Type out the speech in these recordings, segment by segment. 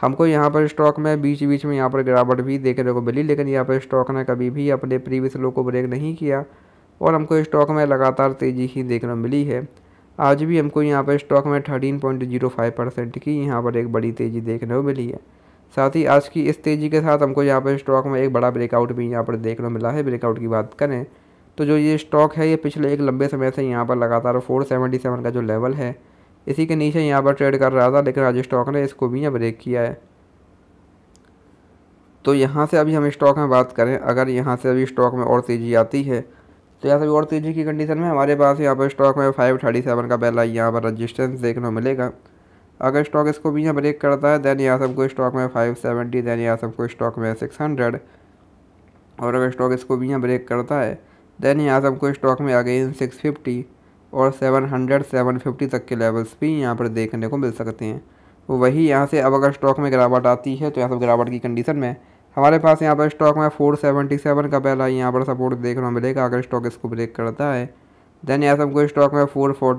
हमको यहाँ पर स्टॉक में बीच बीच में यहाँ पर गिरावट भी देखने को मिली लेकिन यहाँ पर स्टॉक ने कभी भी अपने प्रीवियस लो को ब्रेक नहीं किया और हमको स्टॉक में लगातार तेज़ी ही देखने को मिली है आज भी हमको यहाँ पर स्टॉक में thirteen point zero five percent की यहाँ पर एक बड़ी तेज़ी देखने को मिली है साथ ही आज की इस तेज़ी के साथ हमको यहाँ पर स्टॉक में एक बड़ा ब्रेकआउट भी यहाँ पर देखने को मिला है ब्रेकआउट की बात करें तो जो ये स्टॉक है ये पिछले एक लंबे समय से यहाँ पर लगातार फोर सेवेंटी सेवन का जो लेवल है इसी के नीचे यहाँ पर ट्रेड कर रहा था लेकिन आज स्टॉक ने इसको भी यहाँ ब्रेक किया है तो यहाँ से अभी हम स्टॉक में बात करें अगर यहाँ से अभी स्टॉक में और तेज़ी आती है तो यहाँ से और तेज़ी की कंडीशन में हमारे पास यहाँ पर स्टॉक में फाइव थर्टी सेवन का पहला यहाँ पर रजिस्टेंस देखने को मिलेगा अगर स्टॉक इसको भी यहाँ ब्रेक करता है दैन यहाँ सबको स्टॉक में फाइव सेवेंटी दैन यहाँ सबको स्टॉक में सिक्स हंड्रेड और अगर स्टॉक इसको भी यहाँ ब्रेक करता है दैन यहाँ सबको स्टॉक में आ गई सिक्स फिफ्टी और 700 750 तक के लेवल्स भी यहाँ पर देखने को मिल सकते हैं तो वही यहाँ से अब अगर स्टॉक में गिरावट आती है तो यहाँ पर गिरावट की कंडीशन में हमारे पास यहाँ पर स्टॉक में 477 का पहला यहाँ पर सपोर्ट देखने को मिलेगा अगर स्टॉक इसको ब्रेक करता है देन यहाँ सबको स्टॉक में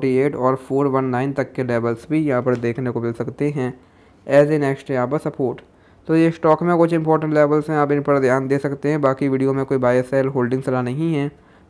एट और नाइन तक के लेवल्स भी यहाँ पर देखने को मिल सकते हैं एज ए नेक्स्ट यहाँ पर सपोर्ट तो ये स्टॉक में कुछ इंपॉर्टेंट लेवल्स हैं आप इन पर ध्यान दे सकते हैं बाकी वीडियो में कोई बाय सेल होल्डिंग सलाह नहीं है